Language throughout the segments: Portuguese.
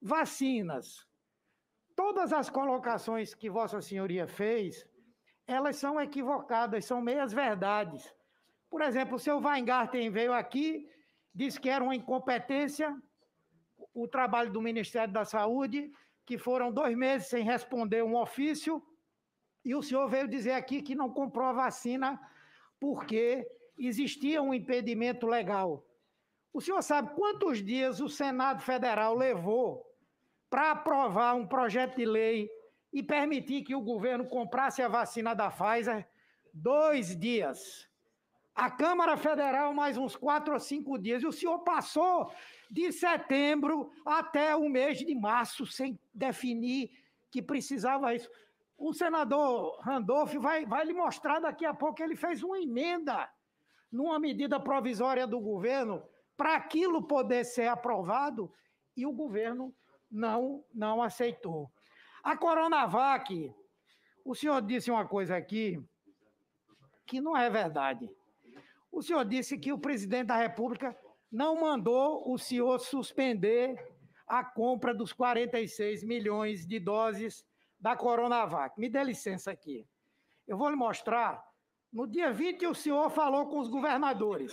Vacinas. Todas as colocações que Vossa Senhoria fez, elas são equivocadas, são meias verdades. Por exemplo, o seu Weingarten veio aqui, disse que era uma incompetência o trabalho do Ministério da Saúde, que foram dois meses sem responder um ofício, e o senhor veio dizer aqui que não comprou a vacina porque existia um impedimento legal. O senhor sabe quantos dias o Senado Federal levou para aprovar um projeto de lei e permitir que o governo comprasse a vacina da Pfizer dois dias. A Câmara Federal, mais uns quatro ou cinco dias. E o senhor passou de setembro até o mês de março sem definir que precisava isso. O senador Randolph vai, vai lhe mostrar daqui a pouco. Ele fez uma emenda numa medida provisória do governo para aquilo poder ser aprovado e o governo não, não aceitou. A Coronavac, o senhor disse uma coisa aqui que não é verdade. O senhor disse que o presidente da República não mandou o senhor suspender a compra dos 46 milhões de doses da Coronavac. Me dê licença aqui. Eu vou lhe mostrar. No dia 20, o senhor falou com os governadores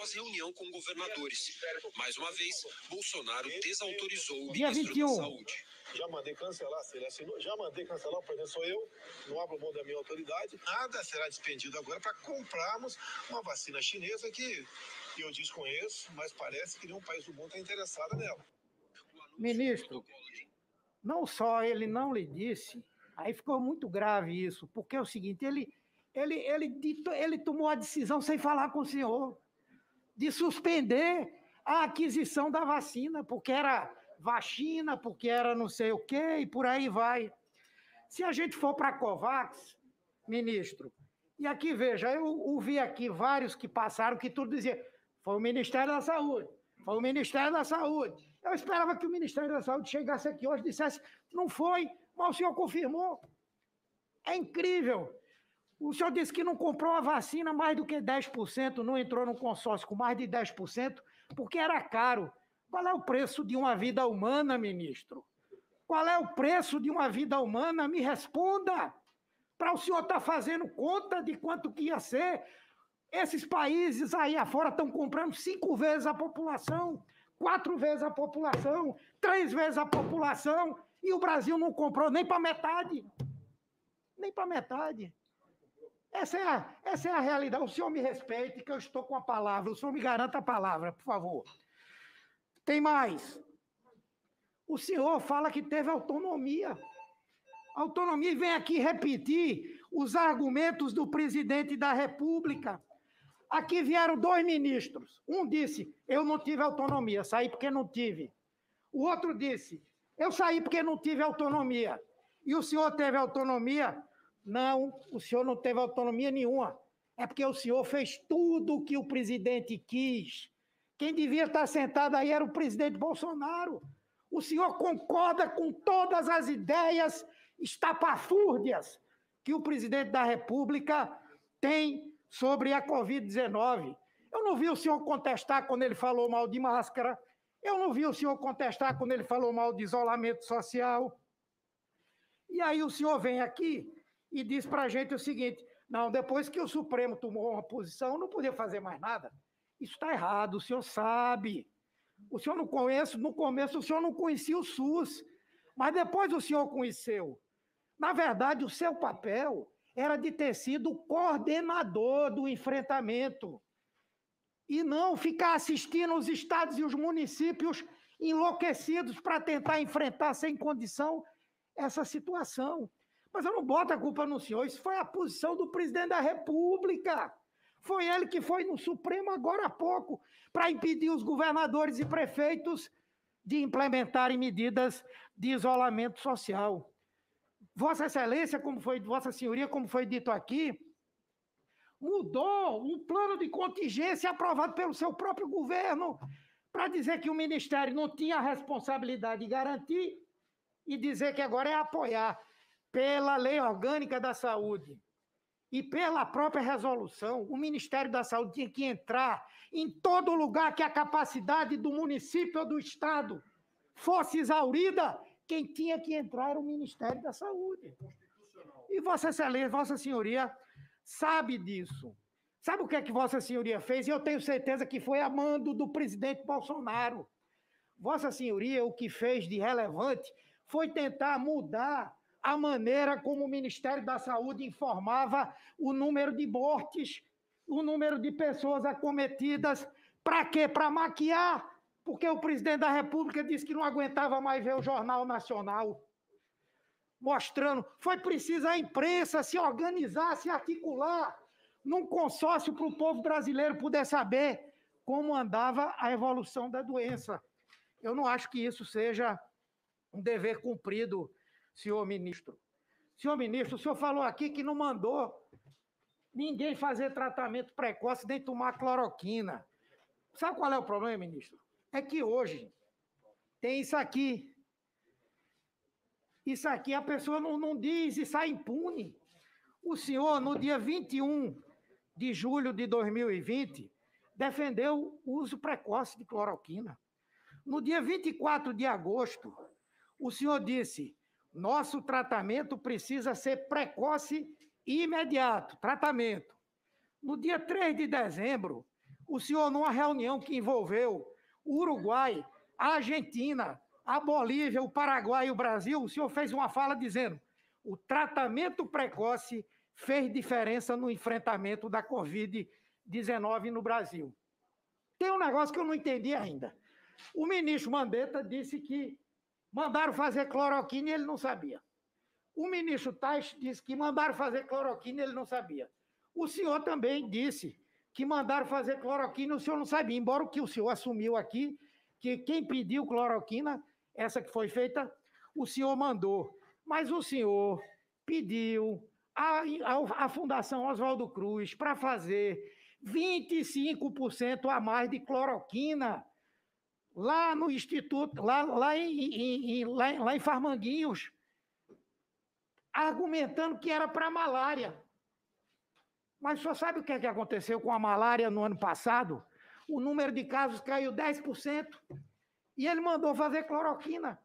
após reunião com governadores. Mais uma vez, Bolsonaro desautorizou o Dia ministro 21. da Saúde. Já mandei cancelar, se ele assinou, já mandei cancelar, por presidente sou eu, não abro mão da minha autoridade. Nada será despendido agora para comprarmos uma vacina chinesa que eu desconheço, mas parece que nenhum país do mundo está interessado nela. Ministro, não só ele não lhe disse, aí ficou muito grave isso, porque é o seguinte, ele, ele, ele, ele tomou a decisão sem falar com o senhor de suspender a aquisição da vacina, porque era vacina, porque era não sei o quê, e por aí vai. Se a gente for para a COVAX, ministro, e aqui veja, eu ouvi aqui vários que passaram que tudo dizia, foi o Ministério da Saúde, foi o Ministério da Saúde. Eu esperava que o Ministério da Saúde chegasse aqui hoje e dissesse, não foi, mas o senhor confirmou. É incrível. O senhor disse que não comprou a vacina mais do que 10%, não entrou no consórcio com mais de 10%, porque era caro. Qual é o preço de uma vida humana, ministro? Qual é o preço de uma vida humana? Me responda. Para o senhor estar tá fazendo conta de quanto que ia ser. Esses países aí afora estão comprando cinco vezes a população, quatro vezes a população, três vezes a população, e o Brasil não comprou nem para metade. Nem para metade. Essa é, a, essa é a realidade. O senhor me respeite, que eu estou com a palavra. O senhor me garanta a palavra, por favor. Tem mais. O senhor fala que teve autonomia. Autonomia, e vem aqui repetir os argumentos do presidente da República. Aqui vieram dois ministros. Um disse: Eu não tive autonomia, saí porque não tive. O outro disse: Eu saí porque não tive autonomia. E o senhor teve autonomia não, o senhor não teve autonomia nenhuma. É porque o senhor fez tudo o que o presidente quis. Quem devia estar sentado aí era o presidente Bolsonaro. O senhor concorda com todas as ideias estapafúrdias que o presidente da República tem sobre a Covid-19. Eu não vi o senhor contestar quando ele falou mal de máscara. Eu não vi o senhor contestar quando ele falou mal de isolamento social. E aí o senhor vem aqui e diz para a gente o seguinte: não, depois que o Supremo tomou uma posição, não podia fazer mais nada. Isso está errado, o senhor sabe. O senhor não conhece, no começo o senhor não conhecia o SUS, mas depois o senhor conheceu. Na verdade, o seu papel era de ter sido coordenador do enfrentamento e não ficar assistindo os estados e os municípios enlouquecidos para tentar enfrentar sem condição essa situação. Mas eu não boto a culpa no senhor. Isso foi a posição do presidente da República. Foi ele que foi no Supremo agora há pouco para impedir os governadores e prefeitos de implementarem medidas de isolamento social. Vossa Excelência, como foi, Vossa Senhoria, como foi dito aqui, mudou um plano de contingência aprovado pelo seu próprio governo para dizer que o Ministério não tinha a responsabilidade de garantir e dizer que agora é apoiar pela Lei Orgânica da Saúde e pela própria resolução, o Ministério da Saúde tinha que entrar em todo lugar que a capacidade do município ou do estado fosse exaurida, quem tinha que entrar era o Ministério da Saúde. E Vossa Excelência, Vossa Senhoria sabe disso. Sabe o que é que Vossa Senhoria fez? E eu tenho certeza que foi a mando do presidente Bolsonaro. Vossa Senhoria, o que fez de relevante foi tentar mudar a maneira como o Ministério da Saúde informava o número de mortes, o número de pessoas acometidas. Para quê? Para maquiar, porque o presidente da República disse que não aguentava mais ver o Jornal Nacional. Mostrando, foi preciso a imprensa se organizar, se articular num consórcio para o povo brasileiro poder saber como andava a evolução da doença. Eu não acho que isso seja um dever cumprido senhor ministro. Senhor ministro, o senhor falou aqui que não mandou ninguém fazer tratamento precoce nem tomar cloroquina. Sabe qual é o problema, ministro? É que hoje tem isso aqui. Isso aqui a pessoa não, não diz e sai impune. O senhor, no dia 21 de julho de 2020, defendeu o uso precoce de cloroquina. No dia 24 de agosto, o senhor disse nosso tratamento precisa ser precoce e imediato. Tratamento. No dia 3 de dezembro, o senhor, numa reunião que envolveu o Uruguai, a Argentina, a Bolívia, o Paraguai e o Brasil, o senhor fez uma fala dizendo: o tratamento precoce fez diferença no enfrentamento da Covid-19 no Brasil. Tem um negócio que eu não entendi ainda. O ministro Mandetta disse que Mandaram fazer cloroquina e ele não sabia. O ministro Tais disse que mandaram fazer cloroquina e ele não sabia. O senhor também disse que mandaram fazer cloroquina e o senhor não sabia, embora que o senhor assumiu aqui que quem pediu cloroquina, essa que foi feita, o senhor mandou. Mas o senhor pediu a, a, a Fundação Oswaldo Cruz para fazer 25% a mais de cloroquina lá no Instituto, lá, lá, em, em, em lá, lá em Farmanguinhos, argumentando que era para malária. Mas só sabe o que, é que aconteceu com a malária no ano passado? O número de casos caiu 10%. E ele mandou fazer cloroquina.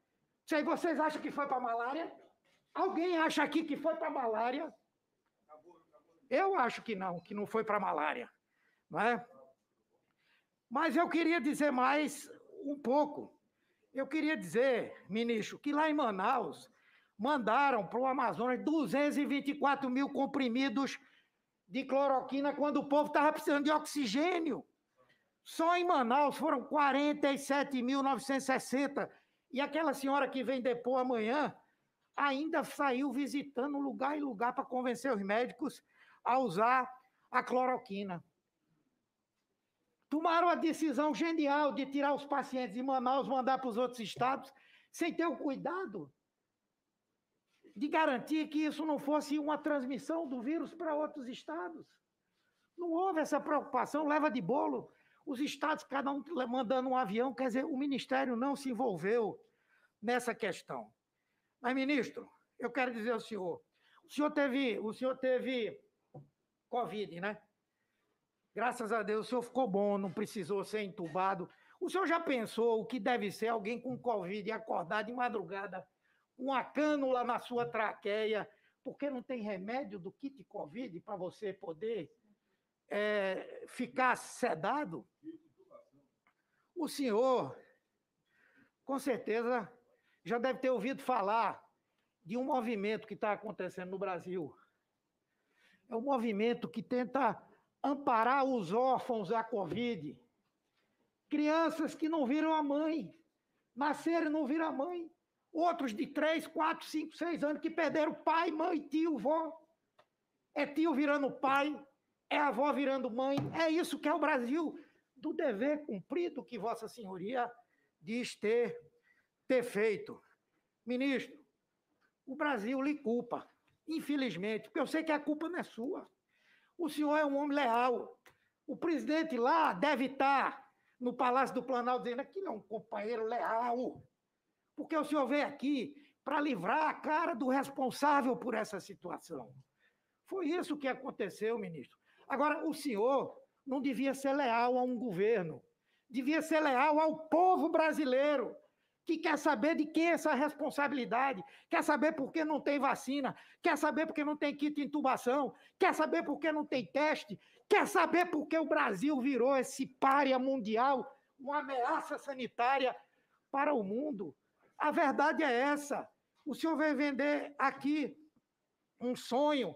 Se aí vocês acham que foi para malária? Alguém acha aqui que foi para malária? Eu acho que não, que não foi para malária. Não é? Mas eu queria dizer mais um pouco. Eu queria dizer, ministro, que lá em Manaus mandaram para o Amazonas 224 mil comprimidos de cloroquina quando o povo estava precisando de oxigênio. Só em Manaus foram 47.960. E aquela senhora que vem depor amanhã ainda saiu visitando lugar em lugar para convencer os médicos a usar a cloroquina tomaram a decisão genial de tirar os pacientes de Manaus, mandar para os outros estados, sem ter o cuidado de garantir que isso não fosse uma transmissão do vírus para outros estados. Não houve essa preocupação, leva de bolo. Os estados, cada um mandando um avião, quer dizer, o Ministério não se envolveu nessa questão. Mas, ministro, eu quero dizer ao senhor: o senhor teve, o senhor teve Covid, né? Graças a Deus o senhor ficou bom, não precisou ser entubado. O senhor já pensou o que deve ser alguém com Covid e acordar de madrugada com a cânula na sua traqueia, porque não tem remédio do kit Covid para você poder é, ficar sedado? O senhor, com certeza, já deve ter ouvido falar de um movimento que está acontecendo no Brasil. É um movimento que tenta amparar os órfãos da Covid, crianças que não viram a mãe, nasceram e não viram a mãe, outros de 3, 4, 5, 6 anos que perderam pai, mãe, tio, vó. É tio virando pai, é avó virando mãe, é isso que é o Brasil, do dever cumprido que Vossa Senhoria diz ter, ter feito. Ministro, o Brasil lhe culpa, infelizmente, porque eu sei que a culpa não é sua. O senhor é um homem leal. O presidente lá deve estar no Palácio do Planalto dizendo: aquilo é um companheiro leal. Porque o senhor veio aqui para livrar a cara do responsável por essa situação. Foi isso que aconteceu, ministro. Agora, o senhor não devia ser leal a um governo, devia ser leal ao povo brasileiro que quer saber de quem é essa responsabilidade, quer saber por que não tem vacina, quer saber por que não tem kit de intubação, quer saber por que não tem teste, quer saber por que o Brasil virou esse pária mundial, uma ameaça sanitária para o mundo. A verdade é essa. O senhor vem vender aqui um sonho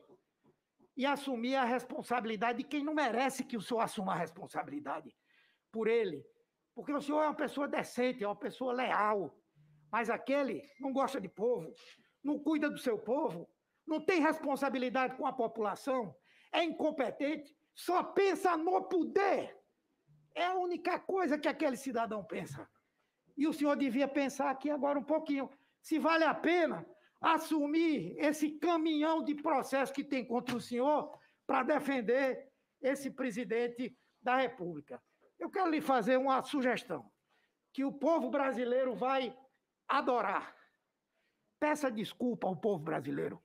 e assumir a responsabilidade de quem não merece que o senhor assuma a responsabilidade por ele. Porque o senhor é uma pessoa decente, é uma pessoa leal. Mas aquele não gosta de povo, não cuida do seu povo, não tem responsabilidade com a população, é incompetente, só pensa no poder. É a única coisa que aquele cidadão pensa. E o senhor devia pensar aqui agora um pouquinho se vale a pena assumir esse caminhão de processo que tem contra o senhor para defender esse presidente da República. Eu quero lhe fazer uma sugestão que o povo brasileiro vai adorar. Peça desculpa ao povo brasileiro.